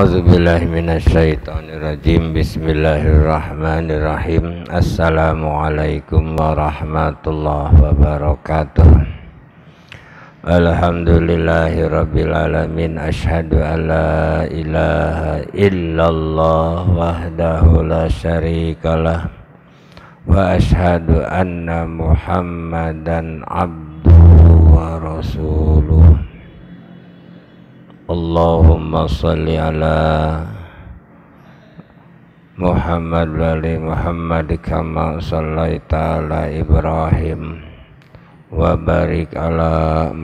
أعوذ بالله من الشيطان الرجيم بسم الله الرحمن الرحيم السلام عليكم ورحمة الله وبركاته الحمد لله رب العالمين أشهد أن لا إله إلا الله وحده لا شريك له وأشهد أن محمدا عبده ورسوله اللهم صل على محمد وعلى محمد كما صليت على إبراهيم وبارك على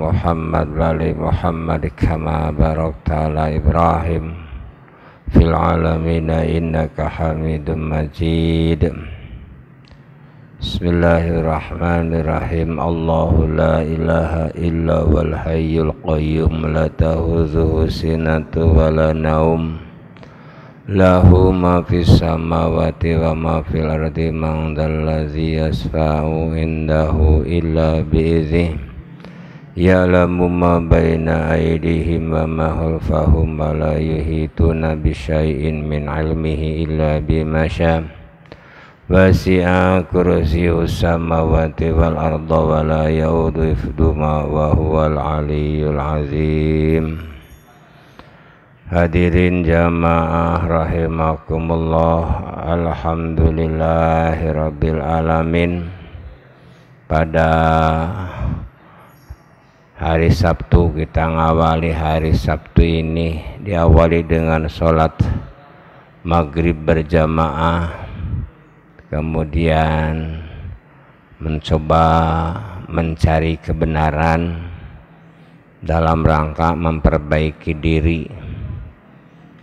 محمد وعلى محمد كما باركت على إبراهيم في العالمين إنك حميد مجيد Bismillahirrahmanirrahim Allahu la ilaha illa wal hayyul qayyum la tahudhuhu sinatu wa la naum lahu ma fis samawati wa ma fil ardi man dallazi yasfa'u indahu illa bi'idznih ya'lamu ma baina aydihim wa ma khalfahum wa la yuhituna bi syai'in min ilmihi illa bima syaa' wasi'a kursiyus samawati wal arda wa la yaudu ifduma wa huwal aliyyul azim hadirin jamaah rahimakumullah alhamdulillahi rabbil alamin pada hari Sabtu kita ngawali hari Sabtu ini diawali dengan sholat maghrib berjamaah kemudian mencoba mencari kebenaran dalam rangka memperbaiki diri.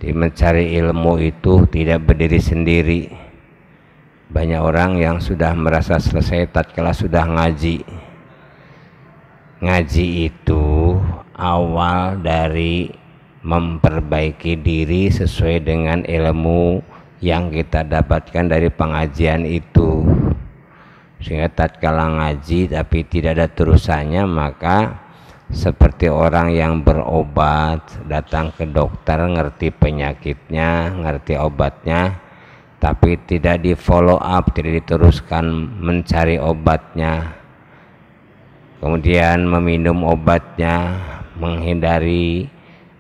Di mencari ilmu itu tidak berdiri sendiri. Banyak orang yang sudah merasa selesai tatkala sudah ngaji. Ngaji itu awal dari memperbaiki diri sesuai dengan ilmu yang kita dapatkan dari pengajian itu sehingga tatkala ngaji tapi tidak ada terusannya maka seperti orang yang berobat datang ke dokter ngerti penyakitnya ngerti obatnya tapi tidak di follow up tidak diteruskan mencari obatnya kemudian meminum obatnya menghindari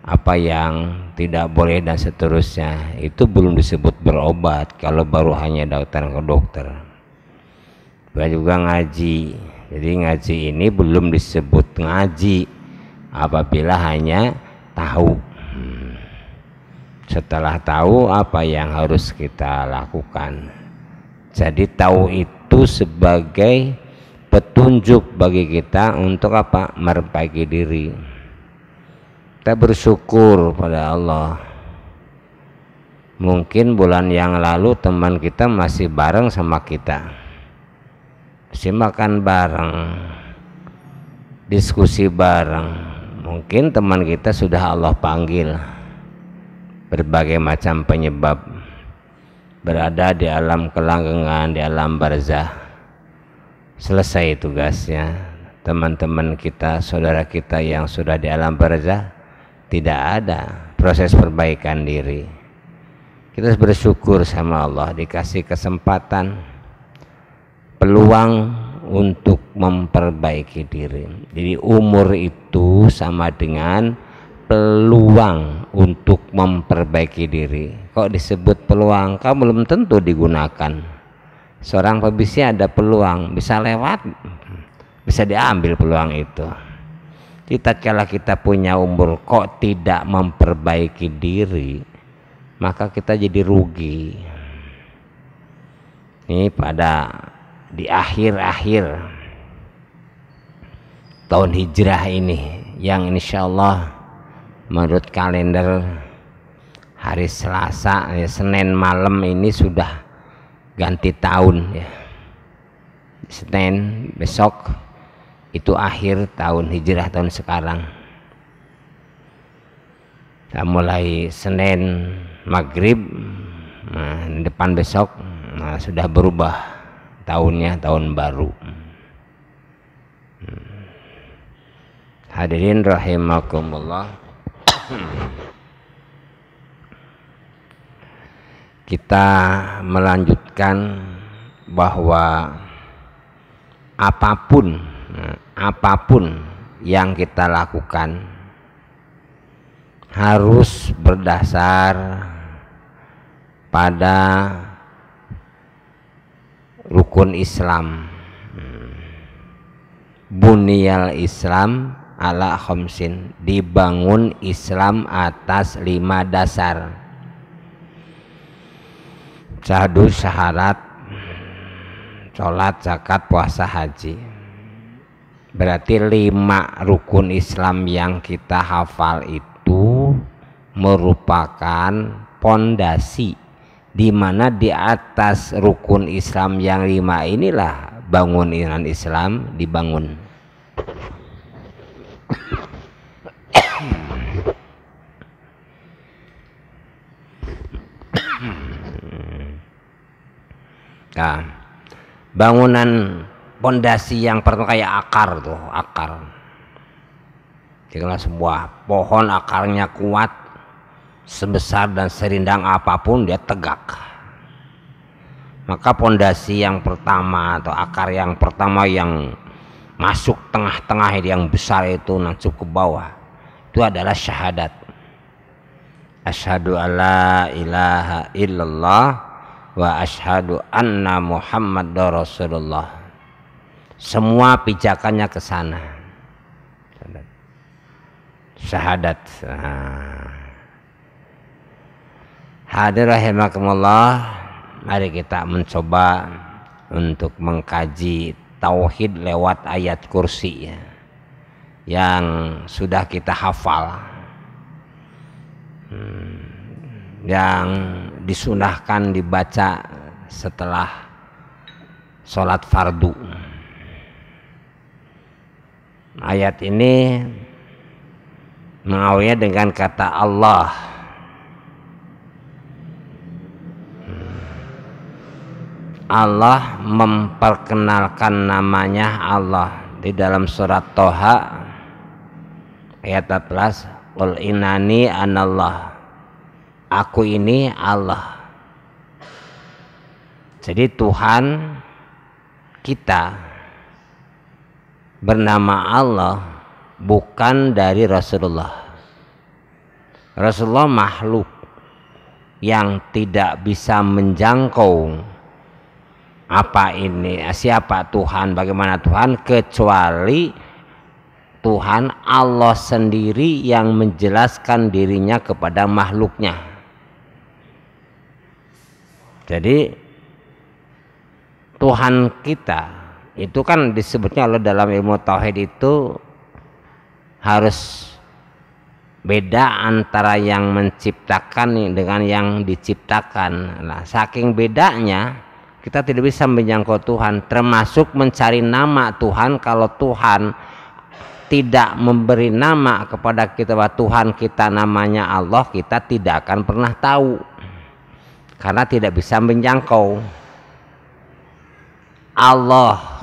apa yang tidak boleh dan seterusnya itu belum disebut berobat kalau baru hanya datang ke dokter dan juga ngaji jadi ngaji ini belum disebut ngaji apabila hanya tahu setelah tahu apa yang harus kita lakukan jadi tahu itu sebagai petunjuk bagi kita untuk apa merpagi diri kita bersyukur pada Allah mungkin bulan yang lalu teman kita masih bareng sama kita masih makan bareng diskusi bareng mungkin teman kita sudah Allah panggil berbagai macam penyebab berada di alam kelanggengan di alam barzah selesai tugasnya teman-teman kita saudara kita yang sudah di alam barzah tidak ada proses perbaikan diri kita bersyukur sama Allah dikasih kesempatan peluang untuk memperbaiki diri jadi umur itu sama dengan peluang untuk memperbaiki diri kok disebut peluang kamu belum tentu digunakan seorang pebisnis ada peluang bisa lewat bisa diambil peluang itu Tatkala kita punya umur kok tidak memperbaiki diri, maka kita jadi rugi. Ini pada di akhir-akhir tahun hijrah ini yang insya Allah menurut kalender hari Selasa ya Senin malam ini sudah ganti tahun ya Senin besok itu akhir tahun hijrah tahun sekarang nah, mulai Senin maghrib nah, depan besok nah, sudah berubah tahunnya tahun baru hmm. hadirin rahimakumullah kita melanjutkan bahwa apapun apapun yang kita lakukan harus berdasar pada rukun Islam bunyal Islam ala khomsin dibangun Islam atas lima dasar sahdu syaharat sholat zakat puasa haji Berarti lima rukun Islam yang kita hafal itu merupakan pondasi di mana di atas rukun Islam yang lima inilah bangun iran Islam dibangun. Nah, bangunan pondasi yang pertama kayak akar tuh akar jadilah sebuah pohon akarnya kuat sebesar dan serindang apapun dia tegak maka pondasi yang pertama atau akar yang pertama yang masuk tengah-tengah yang besar itu nancuk ke bawah itu adalah syahadat asyhadu alla ilaha illallah wa asyhadu anna Muhammad rasulullah semua pijakannya ke sana syahadat nah. hadir rahimakumullah mari kita mencoba untuk mengkaji tauhid lewat ayat kursi ya, yang sudah kita hafal hmm. yang disunahkan dibaca setelah sholat fardu Ayat ini Muawiyah dengan kata Allah Allah memperkenalkan namanya Allah di dalam surat Toha ayat 14 Qul inani anallah aku ini Allah jadi Tuhan kita bernama Allah bukan dari Rasulullah. Rasulullah makhluk yang tidak bisa menjangkau apa ini siapa Tuhan bagaimana Tuhan kecuali Tuhan Allah sendiri yang menjelaskan dirinya kepada makhluknya. Jadi Tuhan kita itu kan disebutnya Allah dalam ilmu tauhid itu harus beda antara yang menciptakan dengan yang diciptakan. Nah, saking bedanya kita tidak bisa menjangkau Tuhan, termasuk mencari nama Tuhan kalau Tuhan tidak memberi nama kepada kita bahwa Tuhan kita namanya Allah, kita tidak akan pernah tahu. Karena tidak bisa menjangkau. Allah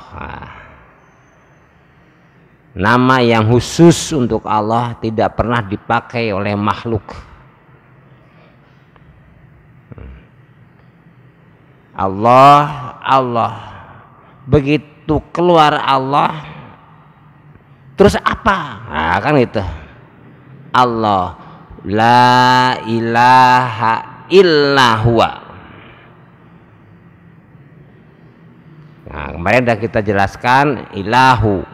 Nama yang khusus untuk Allah tidak pernah dipakai oleh makhluk. Allah, Allah. Begitu keluar Allah, terus apa? Nah, kan itu. Allah, la ilaha illa huwa Nah, kemarin sudah kita jelaskan ilahu.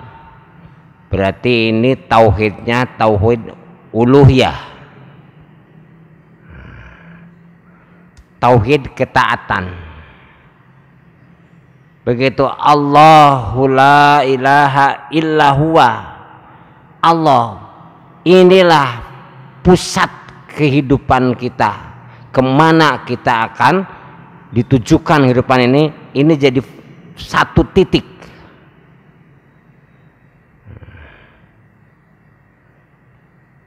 Berarti ini tauhidnya tauhid uluhiyah. Tauhid ketaatan. Begitu Allahu la ilaha illa huwa. Allah inilah pusat kehidupan kita. Kemana kita akan ditujukan kehidupan ini, ini jadi satu titik.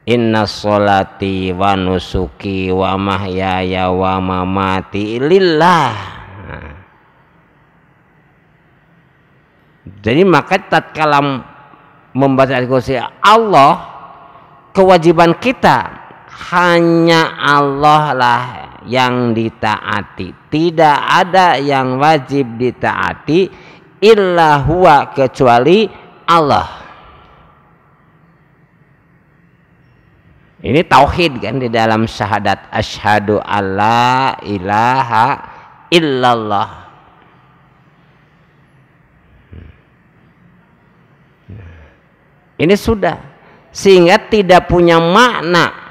Inna solati wa nusuki wa mahyaya wa mamati lillah. Nah. Jadi maka tatkala membaca al-kursi Allah kewajiban kita hanya Allah lah yang ditaati tidak ada yang wajib ditaati illa huwa kecuali Allah ini tauhid kan di dalam syahadat asyhadu alla ilaha illallah ini sudah sehingga tidak punya makna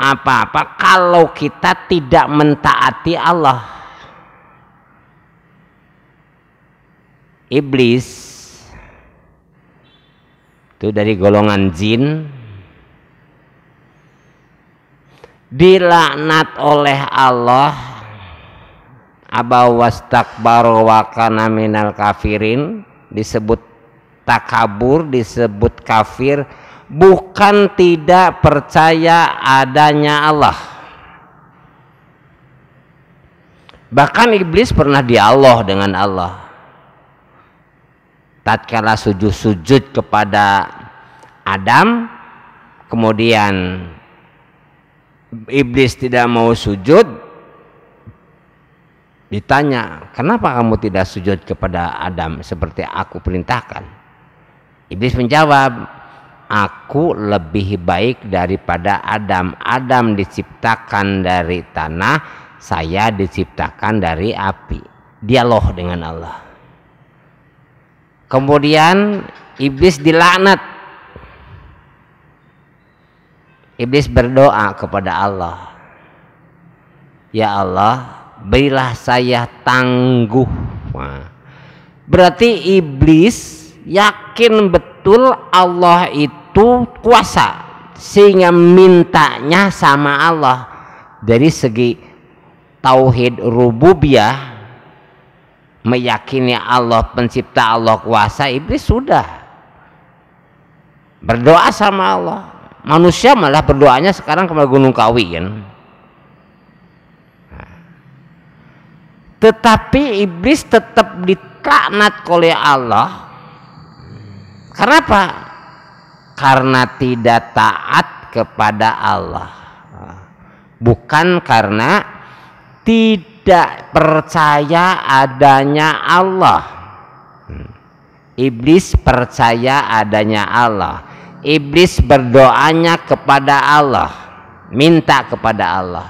apa-apa kalau kita tidak mentaati Allah. Iblis itu dari golongan jin dilaknat oleh Allah abaw wastakbaru wa minal kafirin disebut takabur disebut kafir bukan tidak percaya adanya Allah. Bahkan iblis pernah di Allah dengan Allah. Tatkala sujud-sujud kepada Adam, kemudian iblis tidak mau sujud, ditanya, "Kenapa kamu tidak sujud kepada Adam seperti aku perintahkan?" Iblis menjawab, aku lebih baik daripada Adam. Adam diciptakan dari tanah, saya diciptakan dari api. Dialog dengan Allah. Kemudian iblis dilaknat. Iblis berdoa kepada Allah. Ya Allah, berilah saya tangguh. Berarti iblis yakin betul Allah itu itu kuasa sehingga mintanya sama Allah dari segi tauhid rububiyah meyakini Allah pencipta Allah kuasa iblis sudah berdoa sama Allah manusia malah berdoanya sekarang ke Gunung Kawi kan tetapi iblis tetap ditaknat oleh Allah kenapa karena tidak taat kepada Allah bukan karena tidak percaya adanya Allah iblis percaya adanya Allah iblis berdoanya kepada Allah minta kepada Allah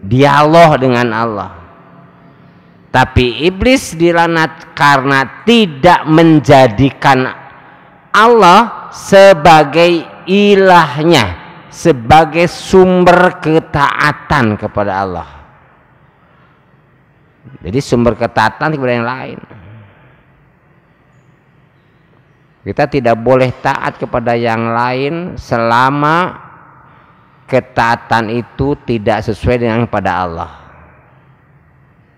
dialog dengan Allah tapi iblis dilanat karena tidak menjadikan Allah sebagai ilahnya, sebagai sumber ketaatan kepada Allah. Jadi sumber ketaatan kepada yang lain. Kita tidak boleh taat kepada yang lain selama ketaatan itu tidak sesuai dengan pada Allah.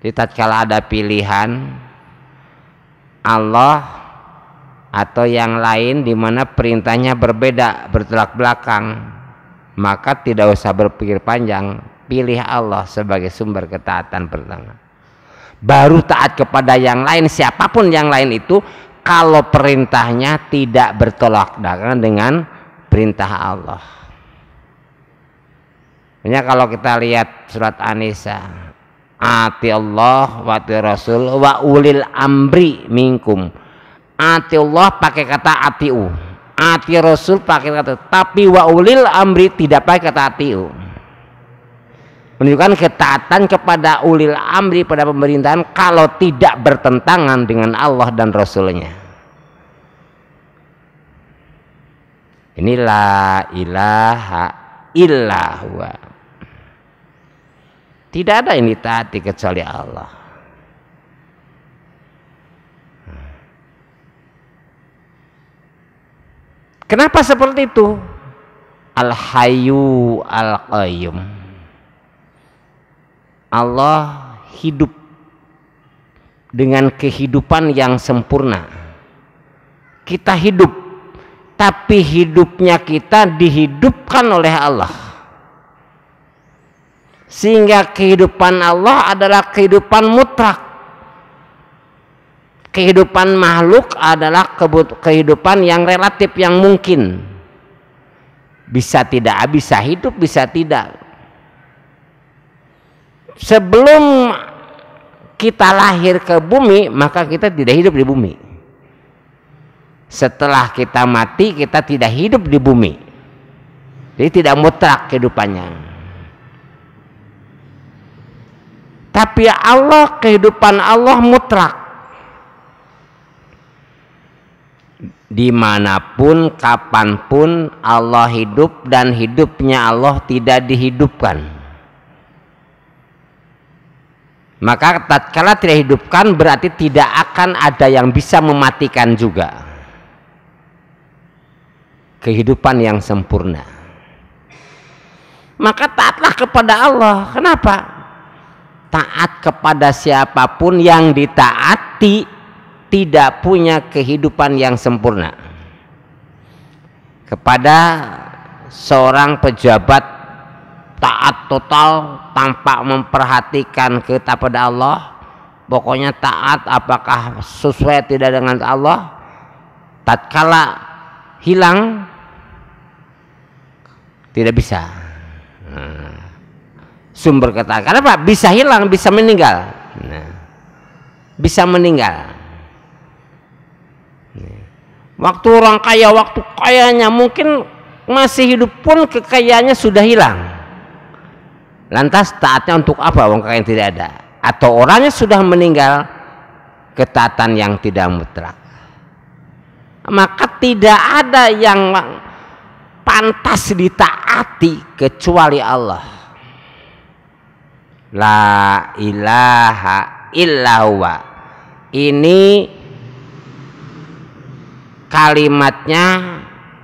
Jadi tatkala ada pilihan Allah atau yang lain di mana perintahnya berbeda bertolak belakang maka tidak usah berpikir panjang pilih Allah sebagai sumber ketaatan pertama baru taat kepada yang lain siapapun yang lain itu kalau perintahnya tidak bertolak belakang dengan perintah Allah Hanya kalau kita lihat surat Anisa ati Allah wa ati Rasul wa ulil amri minkum ati Allah pakai kata atiu ati Rasul pakai kata tapi wa ulil amri tidak pakai kata atiu menunjukkan ketaatan kepada ulil amri pada pemerintahan kalau tidak bertentangan dengan Allah dan Rasulnya inilah ilaha illallah tidak ada yang ditaati kecuali Allah. Kenapa seperti itu? Al-Hayyu Al-Qayyum. Allah hidup dengan kehidupan yang sempurna. Kita hidup, tapi hidupnya kita dihidupkan oleh Allah sehingga kehidupan Allah adalah kehidupan mutlak kehidupan makhluk adalah kehidupan yang relatif yang mungkin bisa tidak bisa hidup bisa tidak sebelum kita lahir ke bumi maka kita tidak hidup di bumi setelah kita mati kita tidak hidup di bumi jadi tidak mutlak kehidupannya Tapi Allah kehidupan Allah mutlak. Dimanapun, kapanpun Allah hidup dan hidupnya Allah tidak dihidupkan. Maka tatkala tidak hidupkan berarti tidak akan ada yang bisa mematikan juga kehidupan yang sempurna. Maka taatlah kepada Allah. Kenapa? taat kepada siapapun yang ditaati tidak punya kehidupan yang sempurna kepada seorang pejabat taat total tanpa memperhatikan kita pada Allah pokoknya taat apakah sesuai tidak dengan Allah tatkala hilang tidak bisa hmm sumber ketaatan. Karena apa? Bisa hilang, bisa meninggal. Nah, bisa meninggal. Nah. Waktu orang kaya, waktu kayanya mungkin masih hidup pun kekayaannya sudah hilang. Lantas taatnya untuk apa orang kaya yang tidak ada? Atau orangnya sudah meninggal ketaatan yang tidak mutlak. Maka tidak ada yang pantas ditaati kecuali Allah la ilaha illahuwa ini kalimatnya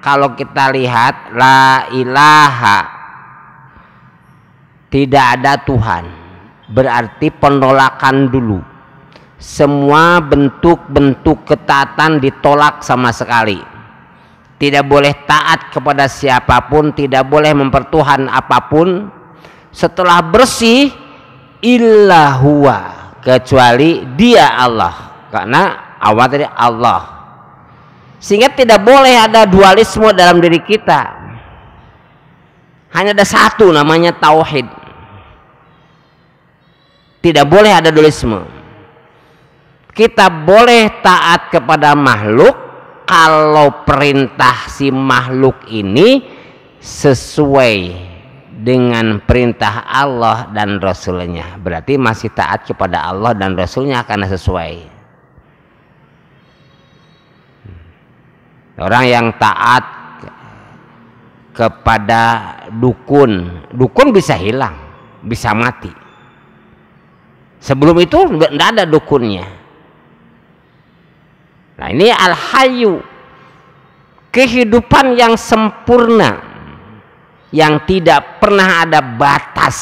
kalau kita lihat la ilaha tidak ada Tuhan berarti penolakan dulu semua bentuk-bentuk ketaatan ditolak sama sekali tidak boleh taat kepada siapapun tidak boleh mempertuhan apapun setelah bersih illa kecuali dia Allah karena awal tadi Allah sehingga tidak boleh ada dualisme dalam diri kita hanya ada satu namanya tauhid tidak boleh ada dualisme kita boleh taat kepada makhluk kalau perintah si makhluk ini sesuai dengan perintah Allah dan Rasulnya berarti masih taat kepada Allah dan Rasulnya karena sesuai hmm. orang yang taat kepada dukun dukun bisa hilang bisa mati sebelum itu tidak ada dukunnya nah ini al-hayu kehidupan yang sempurna yang tidak pernah ada batas.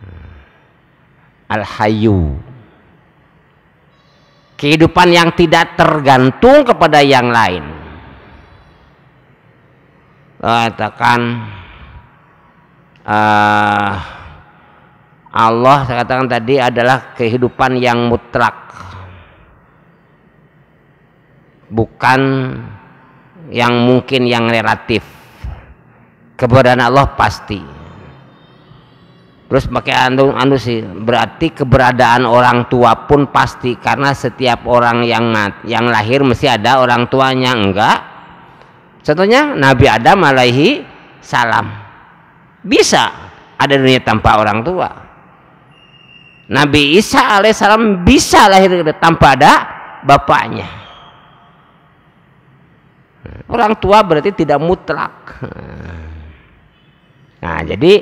Hmm. al hayu Kehidupan yang tidak tergantung kepada yang lain. Katakan uh, Allah saya katakan tadi adalah kehidupan yang mutlak. Bukan yang mungkin yang relatif keberadaan Allah pasti terus pakai anu anu sih berarti keberadaan orang tua pun pasti karena setiap orang yang mat, yang lahir mesti ada orang tuanya enggak contohnya Nabi Adam alaihi salam bisa ada dunia tanpa orang tua Nabi Isa alaihissalam bisa lahir tanpa ada bapaknya orang tua berarti tidak mutlak Nah, jadi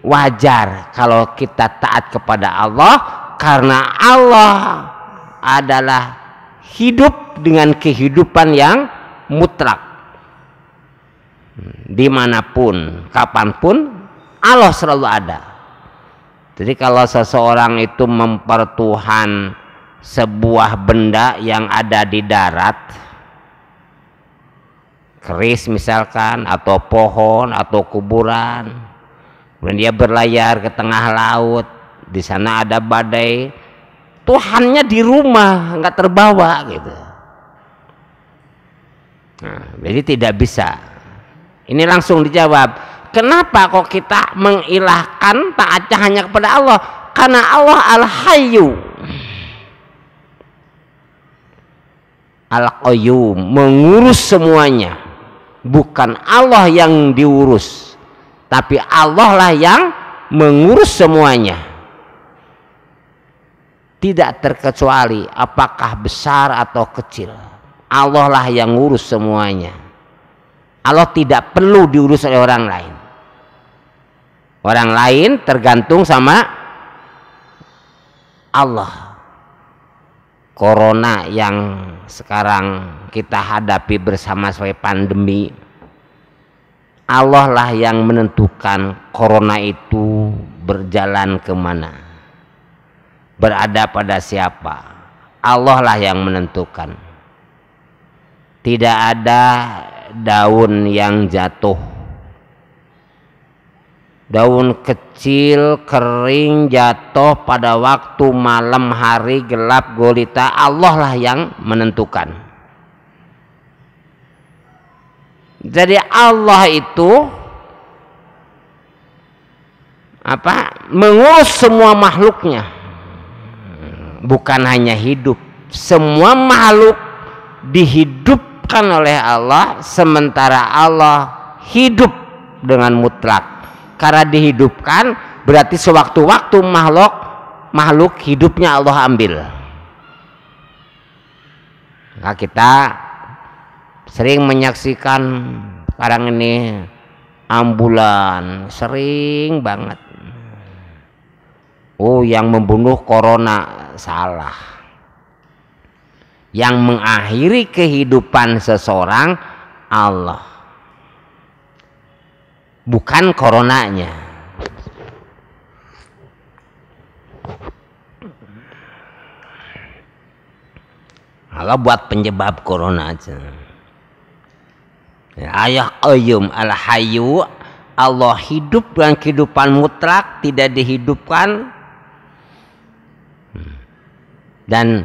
wajar kalau kita taat kepada Allah karena Allah adalah hidup dengan kehidupan yang mutlak hmm, dimanapun kapanpun Allah selalu ada jadi kalau seseorang itu mempertuhan sebuah benda yang ada di darat keris misalkan atau pohon atau kuburan kemudian dia berlayar ke tengah laut di sana ada badai Tuhannya di rumah nggak terbawa gitu nah, jadi tidak bisa ini langsung dijawab kenapa kok kita mengilahkan taatnya hanya kepada Allah karena Allah al-hayu al-qayyum mengurus semuanya bukan Allah yang diurus tapi Allah lah yang mengurus semuanya tidak terkecuali apakah besar atau kecil Allah lah yang urus semuanya Allah tidak perlu diurus oleh orang lain orang lain tergantung sama Allah corona yang sekarang kita hadapi bersama sebagai pandemi Allah lah yang menentukan corona itu berjalan kemana berada pada siapa Allah lah yang menentukan tidak ada daun yang jatuh daun kecil kering jatuh pada waktu malam hari gelap gulita Allah lah yang menentukan jadi Allah itu apa mengurus semua makhluknya bukan hanya hidup semua makhluk dihidupkan oleh Allah sementara Allah hidup dengan mutlak karena dihidupkan berarti sewaktu-waktu makhluk makhluk hidupnya Allah ambil nah, kita sering menyaksikan sekarang ini ambulan sering banget oh yang membunuh corona salah yang mengakhiri kehidupan seseorang Allah bukan coronanya. Allah buat penyebab corona aja. Ya, ayah ayum al hayu Allah hidup dengan kehidupan mutlak tidak dihidupkan hmm. dan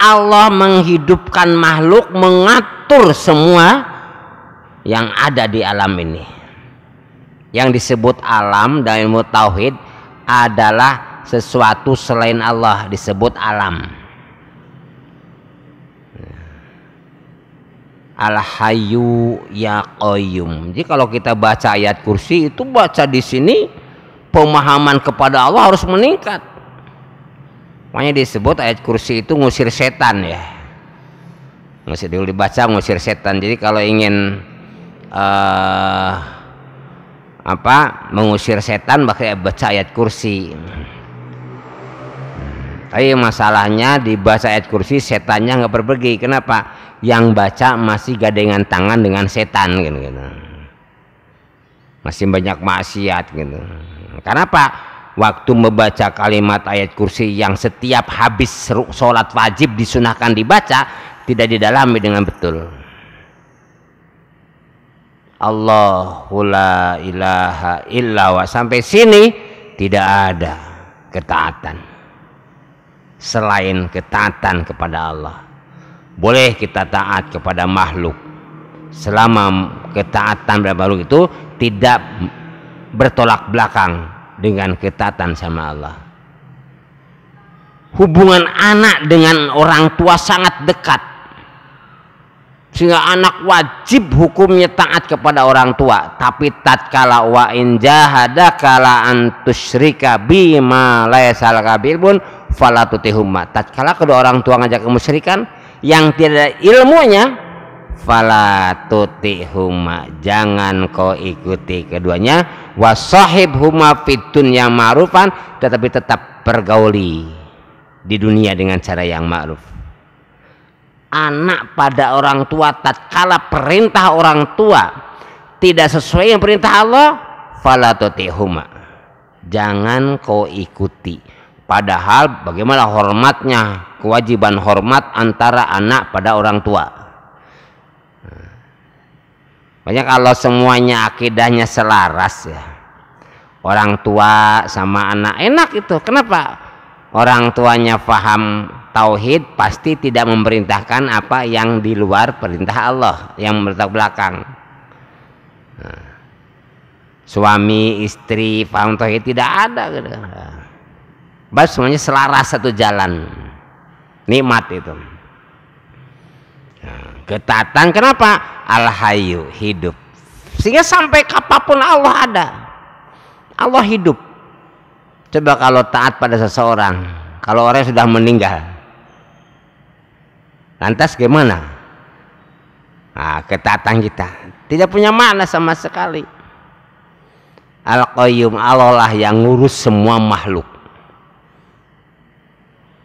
Allah menghidupkan makhluk mengatur semua yang ada di alam ini yang disebut alam dalam ilmu tauhid adalah sesuatu selain Allah disebut alam. Al Hayyu Ya Qayyum. Jadi kalau kita baca ayat kursi itu baca di sini pemahaman kepada Allah harus meningkat. Makanya disebut ayat kursi itu ngusir setan ya. Ngusir dulu dibaca ngusir setan. Jadi kalau ingin uh, apa mengusir setan pakai baca ayat kursi tapi masalahnya di baca ayat kursi setannya nggak pergi kenapa yang baca masih gadengan tangan dengan setan gitu, gitu. masih banyak maksiat gitu karena waktu membaca kalimat ayat kursi yang setiap habis sholat wajib disunahkan dibaca tidak didalami dengan betul Allahu la ilaha illa wa sampai sini tidak ada ketaatan selain ketaatan kepada Allah boleh kita taat kepada makhluk selama ketaatan kepada makhluk itu tidak bertolak belakang dengan ketaatan sama Allah hubungan anak dengan orang tua sangat dekat sehingga anak wajib hukumnya taat kepada orang tua tapi tatkala wa in kala antusyrika bima laisal kabir pun falatutihumma tatkala kedua orang tua ngajak kemusyrikan yang tidak ada ilmunya falatutihumma jangan kau ikuti keduanya sahib huma fitun yang ma'rufan tetapi tetap bergauli di dunia dengan cara yang ma'ruf anak pada orang tua tatkala perintah orang tua tidak sesuai yang perintah Allah falatotihuma jangan kau ikuti padahal bagaimana hormatnya kewajiban hormat antara anak pada orang tua banyak kalau semuanya akidahnya selaras ya orang tua sama anak enak itu kenapa orang tuanya faham tauhid pasti tidak memerintahkan apa yang di luar perintah Allah yang bertak belakang nah. suami istri faham tauhid tidak ada gitu. semuanya selaras satu jalan nikmat itu nah, ketatan kenapa Hayu hidup sehingga sampai kapanpun Allah ada Allah hidup Coba kalau taat pada seseorang, kalau orang sudah meninggal, lantas gimana? Nah, ketaatan kita tidak punya mana sama sekali. Al-Qayyum Allah lah yang ngurus semua makhluk.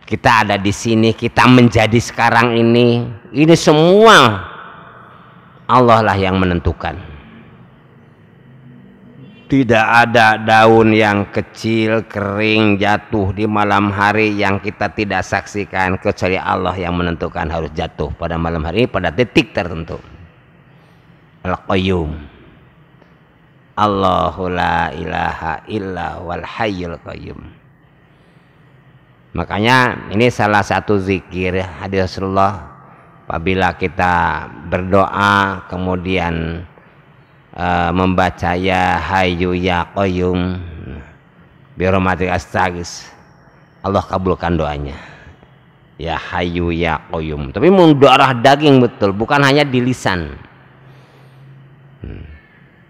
Kita ada di sini, kita menjadi sekarang ini. Ini semua Allah lah yang menentukan. Tidak ada daun yang kecil, kering, jatuh di malam hari yang kita tidak saksikan kecuali Allah yang menentukan harus jatuh pada malam hari pada titik tertentu. Al-Qayyum. Allahu la ilaha illa wal hayyul qayyum. Makanya ini salah satu zikir hadis Rasulullah apabila kita berdoa kemudian Ah, membaca ya hayu ya qayyum biromatik astagis Allah kabulkan doanya ya hayu ya qayyum tapi mau daging betul bukan hanya di lisan hmm.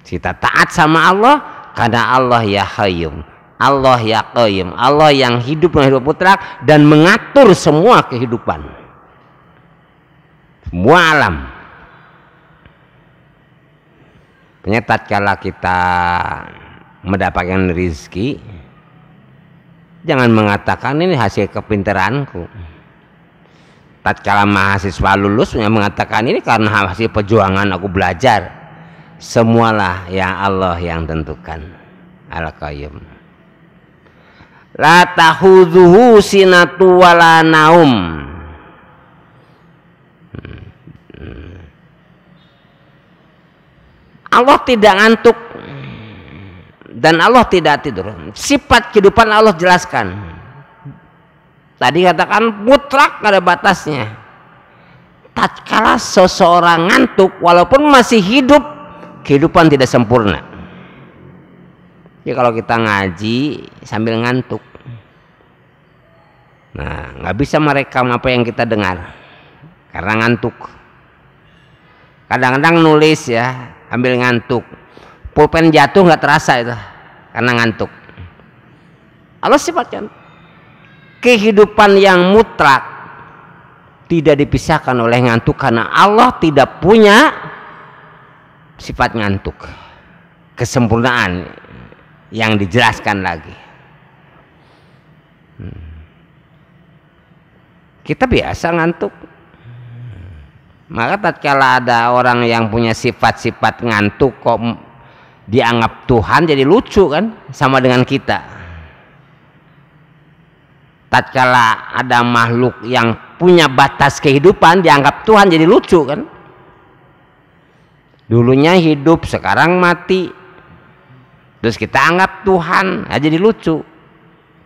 kita taat sama Allah karena Allah ya hayu Allah ya qayyum Allah yang hidup hidup putra dan mengatur semua kehidupan semua alam Pokoknya tatkala kita mendapatkan rizki, jangan mengatakan ini hasil kepinteranku. Tatkala mahasiswa lulus yang mengatakan ini karena hasil perjuangan aku belajar. Semualah yang Allah yang tentukan. Al-Qayyum. La tahudhuhu sinatu wala naum Allah tidak ngantuk dan Allah tidak tidur. Sifat kehidupan Allah jelaskan. Tadi katakan mutlak ada batasnya. Tatkala seseorang ngantuk walaupun masih hidup, kehidupan tidak sempurna. Jadi ya, kalau kita ngaji sambil ngantuk, nah nggak bisa merekam apa yang kita dengar karena ngantuk. Kadang-kadang nulis ya, ambil ngantuk pulpen jatuh nggak terasa itu karena ngantuk Allah sifatnya kehidupan yang mutlak tidak dipisahkan oleh ngantuk karena Allah tidak punya sifat ngantuk kesempurnaan yang dijelaskan lagi hmm. kita biasa ngantuk maka tatkala ada orang yang punya sifat-sifat ngantuk kok dianggap Tuhan jadi lucu kan sama dengan kita tatkala ada makhluk yang punya batas kehidupan dianggap Tuhan jadi lucu kan dulunya hidup sekarang mati terus kita anggap Tuhan ya jadi lucu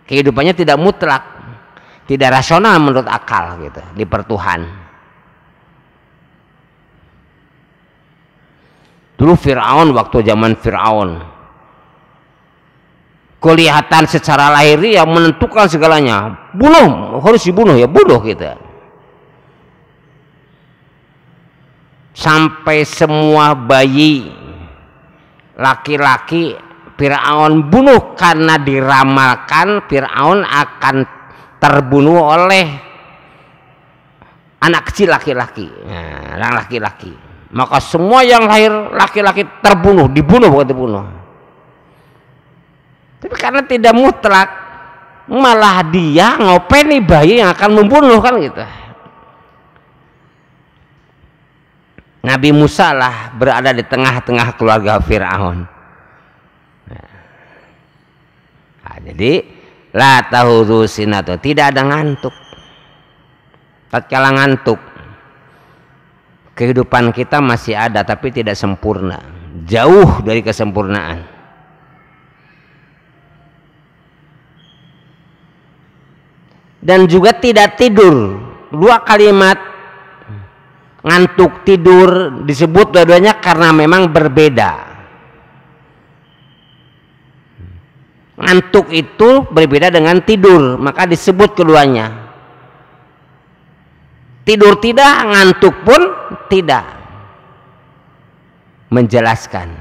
kehidupannya tidak mutlak tidak rasional menurut akal gitu di pertuhan Dulu Firaun waktu zaman Firaun. Kelihatan secara lahir yang menentukan segalanya. Bunuh, harus dibunuh ya, bunuh kita. Sampai semua bayi laki-laki Firaun bunuh karena diramalkan Firaun akan terbunuh oleh anak kecil laki-laki. Nah, laki-laki maka semua yang lahir laki-laki terbunuh dibunuh bukan dibunuh tapi karena tidak mutlak malah dia ngopeni bayi yang akan membunuh kan gitu Nabi Musa lah berada di tengah-tengah keluarga Fir'aun nah, nah jadi la tahu atau tidak ada ngantuk tak tatkala ngantuk kehidupan kita masih ada tapi tidak sempurna jauh dari kesempurnaan dan juga tidak tidur dua kalimat ngantuk tidur disebut dua-duanya karena memang berbeda ngantuk itu berbeda dengan tidur maka disebut keduanya tidur tidak ngantuk pun tidak menjelaskan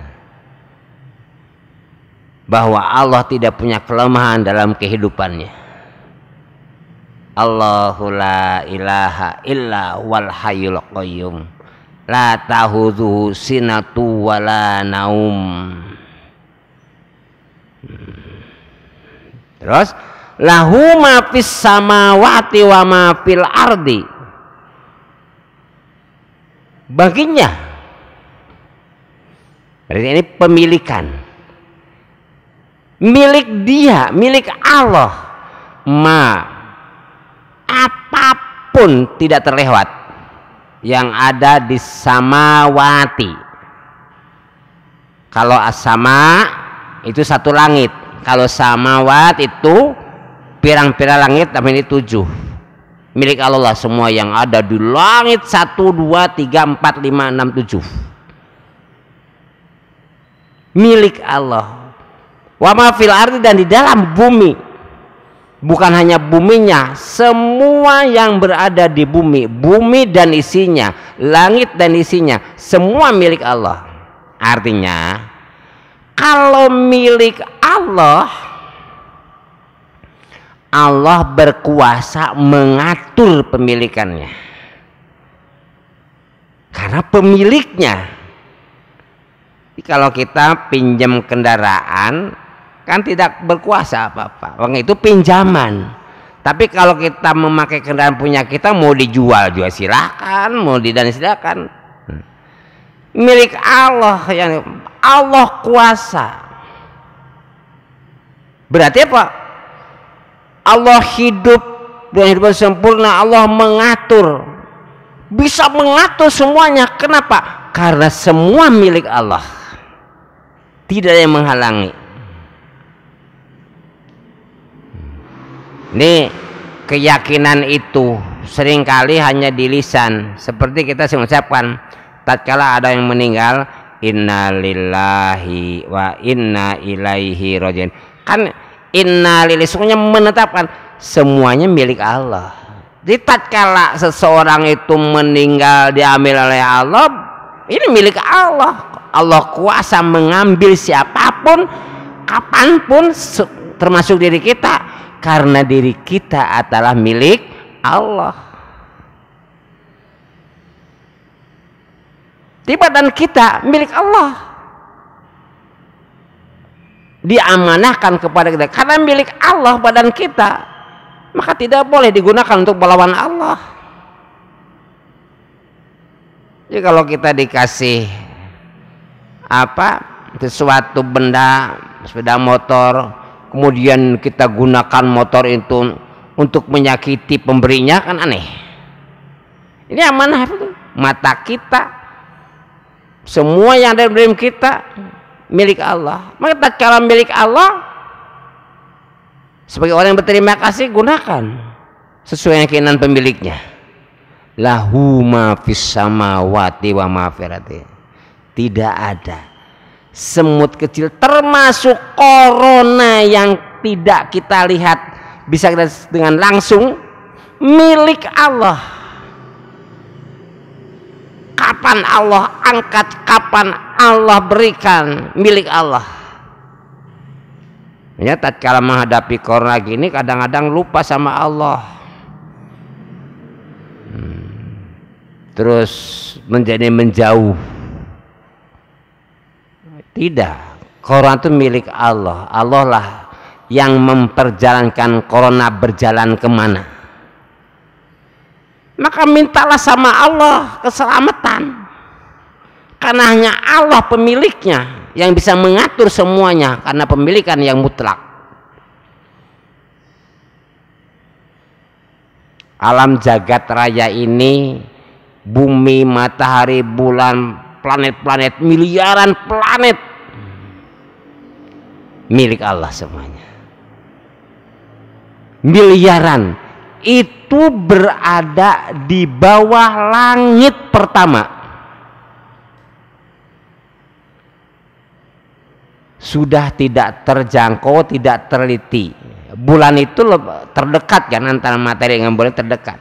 bahwa Allah tidak punya kelemahan dalam kehidupannya. Allahu la ilaha illa wal hayyul qayyum la tahuzuhu sinatu wala naum. Hmm. Terus lahu ma fis samawati wa ma fil ardi baginya. Berarti ini pemilikan. Milik dia, milik Allah. Ma apapun tidak terlewat yang ada di samawati. Kalau asama itu satu langit, kalau samawat itu pirang-pirang langit tapi ini tujuh milik Allah lah semua yang ada di langit satu dua tiga empat lima enam tujuh milik Allah wa ma fil ardi dan di dalam bumi bukan hanya buminya semua yang berada di bumi bumi dan isinya langit dan isinya semua milik Allah artinya kalau milik Allah Allah berkuasa mengatur pemilikannya karena pemiliknya Jadi kalau kita pinjam kendaraan kan tidak berkuasa apa-apa uang itu pinjaman tapi kalau kita memakai kendaraan punya kita mau dijual juga silakan, mau didan silakan. milik Allah yang Allah kuasa berarti apa Allah hidup dengan hidup sempurna Allah mengatur bisa mengatur semuanya kenapa karena semua milik Allah tidak ada yang menghalangi ini keyakinan itu seringkali hanya di lisan seperti kita mengucapkan tatkala ada yang meninggal innalillahi wa inna ilaihi rajiun kan lillahi sesungguhnya menetapkan semuanya milik Allah di tatkala seseorang itu meninggal diambil oleh Allah ini milik Allah Allah kuasa mengambil siapapun kapanpun termasuk diri kita karena diri kita adalah milik Allah tiba dan kita milik Allah diamanahkan kepada kita karena milik Allah badan kita maka tidak boleh digunakan untuk melawan Allah jadi kalau kita dikasih apa sesuatu benda sepeda motor kemudian kita gunakan motor itu untuk menyakiti pemberinya kan aneh ini amanah itu mata kita semua yang ada di dalam kita milik Allah. Maka tak kalah milik Allah sebagai orang yang berterima kasih gunakan sesuai keinginan pemiliknya. Lahu ma fis samawati wa ma Tidak ada semut kecil termasuk corona yang tidak kita lihat bisa kita dengan langsung milik Allah kapan Allah angkat, kapan Allah berikan milik Allah. Ya, tatkala menghadapi corona gini kadang-kadang lupa sama Allah. Hmm. Terus menjadi menjauh. Tidak, korona itu milik Allah. Allah lah yang memperjalankan corona berjalan kemana maka mintalah sama Allah keselamatan karena hanya Allah pemiliknya yang bisa mengatur semuanya karena pemilikan yang mutlak alam jagat raya ini bumi, matahari, bulan, planet-planet, miliaran planet milik Allah semuanya miliaran itu berada di bawah langit pertama. Sudah tidak terjangkau, tidak terliti. Bulan itu terdekat kan antara materi dengan bulan terdekat.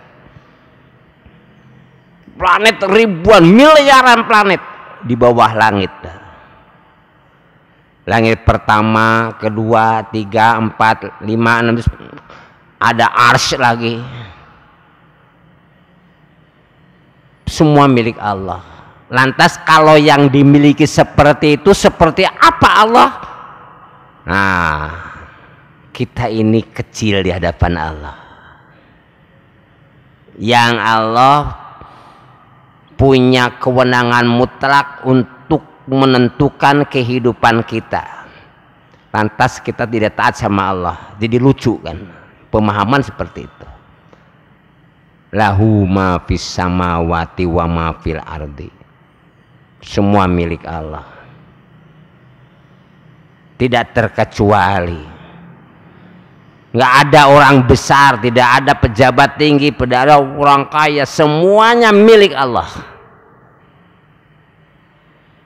Planet ribuan miliaran planet di bawah langit. Langit pertama, kedua, tiga, empat, lima, enam, ada ars lagi semua milik Allah lantas kalau yang dimiliki seperti itu seperti apa Allah nah kita ini kecil di hadapan Allah yang Allah punya kewenangan mutlak untuk menentukan kehidupan kita. Lantas kita tidak taat sama Allah, jadi lucu kan? pemahaman seperti itu lahu ma fis samawati wa ma fil ardi semua milik Allah tidak terkecuali nggak ada orang besar tidak ada pejabat tinggi tidak ada orang kaya semuanya milik Allah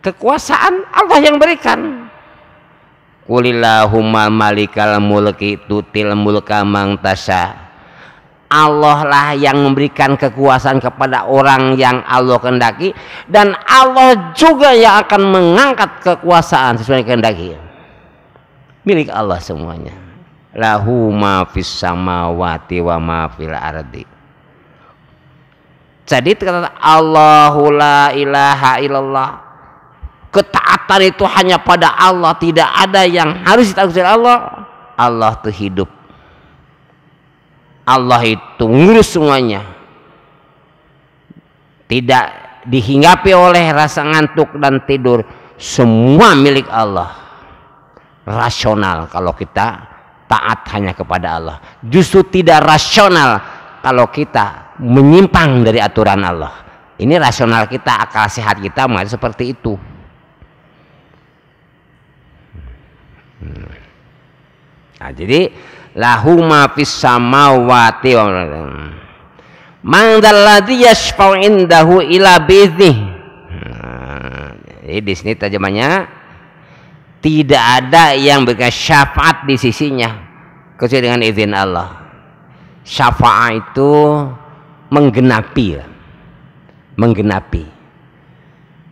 kekuasaan Allah yang berikan Qulillahumma malikal mulki tutil mulka mangtasa Allah lah yang memberikan kekuasaan kepada orang yang Allah kehendaki dan Allah juga yang akan mengangkat kekuasaan sesuai kehendaki. Milik Allah semuanya. Lahu ma fis samawati wa ma fil ardi. Jadi kata Allahu la ilaha illallah ketaatan itu hanya pada Allah tidak ada yang harus ditakutkan Allah Allah itu hidup Allah itu ngurus semuanya tidak dihinggapi oleh rasa ngantuk dan tidur semua milik Allah rasional kalau kita taat hanya kepada Allah justru tidak rasional kalau kita menyimpang dari aturan Allah ini rasional kita akal sehat kita mengalir seperti itu Hmm. Nah, jadi lahu ma fis samawati wa Man dalladhi yashfa'u indahu ila bi'iznih. Hmm. jadi di sini terjemahnya tidak ada yang berkas syafaat di sisinya kecuali dengan izin Allah. Syafaat itu menggenapi. Ya. Menggenapi.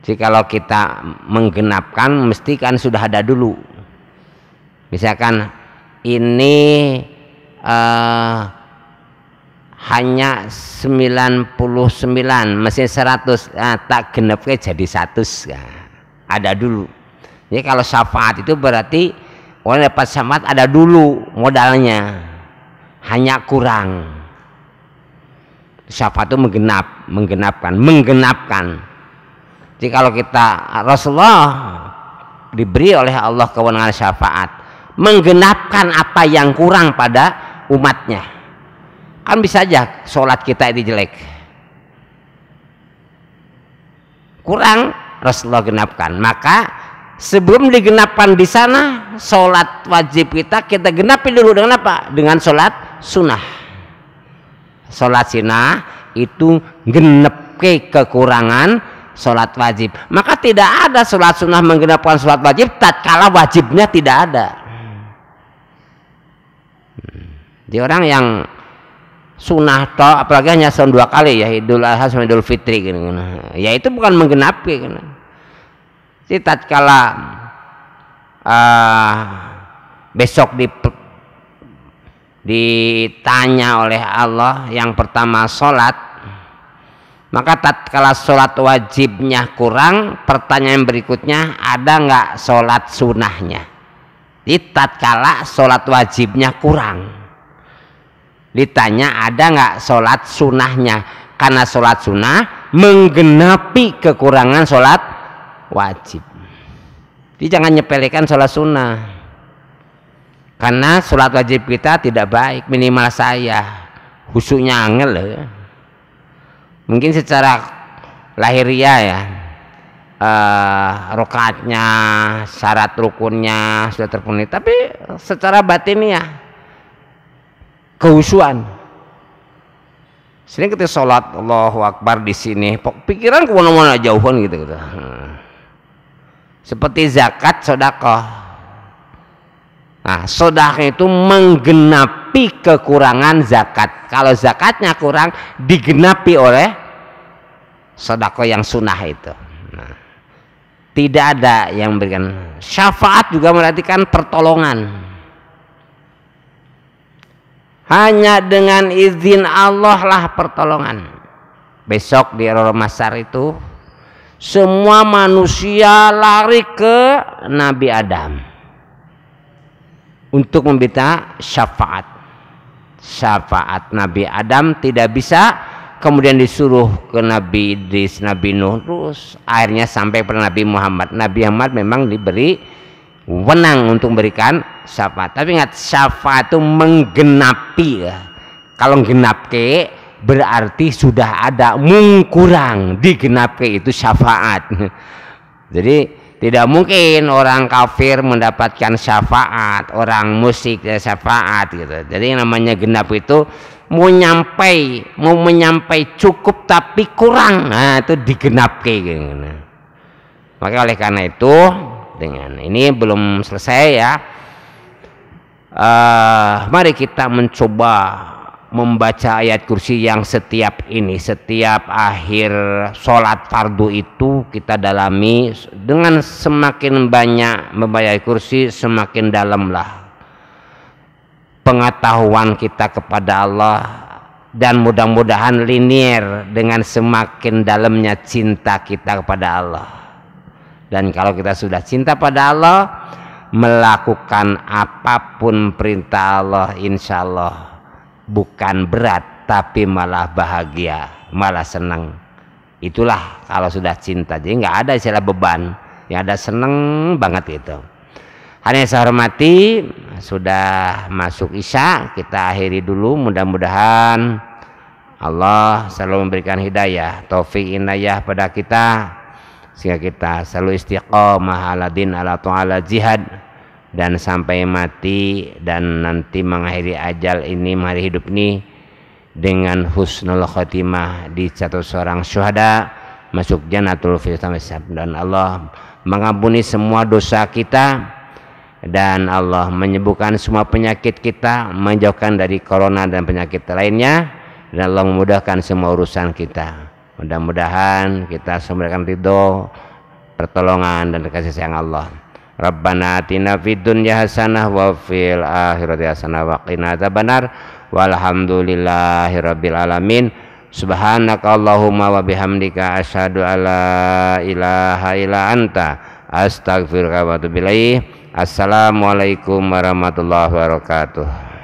Jadi kalau kita menggenapkan mesti kan sudah ada dulu misalkan ini uh, hanya 99 mesin 100 nah, tak ke jadi 100 ya. Ah, ada dulu ya kalau syafaat itu berarti orang dapat syafaat ada dulu modalnya hanya kurang syafaat itu menggenap menggenapkan menggenapkan jadi kalau kita Rasulullah diberi oleh Allah kewenangan syafaat menggenapkan apa yang kurang pada umatnya kan bisa aja sholat kita itu jelek kurang Rasulullah genapkan maka sebelum digenapkan di sana sholat wajib kita kita genapi dulu dengan apa dengan sholat sunnah sholat sunnah itu genep ke kekurangan sholat wajib maka tidak ada sholat sunnah menggenapkan sholat wajib tatkala wajibnya tidak ada jadi orang yang sunnah toh apalagi hanya tahun dua kali ya Idul Adha sama Idul Fitri gitu. gitu. Ya itu bukan menggenapi gitu. Jadi tatkala uh, besok di ditanya oleh Allah yang pertama sholat maka tatkala sholat wajibnya kurang pertanyaan berikutnya ada nggak sholat sunahnya di tatkala sholat wajibnya kurang ditanya ada nggak sholat sunnahnya karena sholat sunnah menggenapi kekurangan sholat wajib jadi jangan nyepelekan sholat sunnah karena sholat wajib kita tidak baik minimal saya khususnya angel ya. mungkin secara lahiriah ya uh, eh, rokaatnya syarat rukunnya sudah terpenuhi tapi secara batinnya kehusuan. sering kita sholat Allahu Akbar di sini pikiran ke mana mana jauhan gitu, gitu hmm. seperti zakat sodako. nah sodakoh itu menggenapi kekurangan zakat kalau zakatnya kurang digenapi oleh sodako yang sunnah itu nah, tidak ada yang memberikan syafaat juga meratikan pertolongan hanya dengan izin Allah lah pertolongan. Besok di Masar itu semua manusia lari ke Nabi Adam untuk meminta syafaat. Syafaat Nabi Adam tidak bisa kemudian disuruh ke Nabi Idris, Nabi Nuh terus akhirnya sampai pada Nabi Muhammad. Nabi Muhammad memang diberi wenang untuk memberikan syafaat tapi ingat syafaat itu menggenapi ya. kalau genap berarti sudah ada mung kurang digenap ke itu syafaat jadi tidak mungkin orang kafir mendapatkan syafaat orang musik syafaat gitu jadi yang namanya genap itu mau nyampai mau menyampai cukup tapi kurang nah itu digenap ke gitu. Nah, maka oleh karena itu dengan ini belum selesai ya uh, mari kita mencoba membaca ayat kursi yang setiap ini setiap akhir sholat fardu itu kita dalami dengan semakin banyak membaca kursi semakin dalamlah pengetahuan kita kepada Allah dan mudah-mudahan linier dengan semakin dalamnya cinta kita kepada Allah dan kalau kita sudah cinta pada Allah, melakukan apapun perintah Allah, insya Allah bukan berat, tapi malah bahagia, malah senang. Itulah kalau sudah cinta. Jadi nggak ada istilah beban, yang ada seneng banget gitu. Hanya saya hormati, sudah masuk Isya, kita akhiri dulu. Mudah-mudahan Allah selalu memberikan hidayah, taufik inayah pada kita sehingga kita selalu istiqomah ala din ala ta'ala jihad dan sampai mati dan nanti mengakhiri ajal ini mari hidup ini dengan husnul khotimah di satu seorang syuhada masuk jannatul firdaus dan Allah mengampuni semua dosa kita dan Allah menyembuhkan semua penyakit kita menjauhkan dari corona dan penyakit lainnya dan Allah memudahkan semua urusan kita Mudah-mudahan kita semerakan ridho, pertolongan dan kasih sayang Allah. Rabbana atina fid dunya hasanah wa fil akhirati hasanah wa qina adzabannar Walhamdulillahirabbil alamin. Subhanakallahumma wa bihamdika asyhadu alla ilaha illa anta astaghfiruka wa atubu ilaik. Assalamualaikum warahmatullahi wabarakatuh.